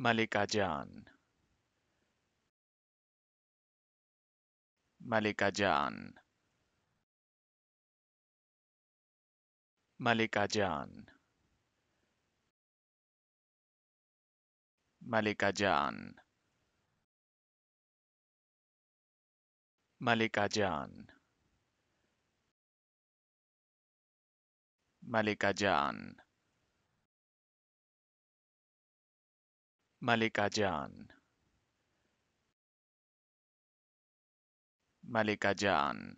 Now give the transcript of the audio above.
Malika Jaan. Malika Jaan. Malika Jaan. Malika Jaan. Malika Jaan. Malika Jaan. Malika Jan Malika Jan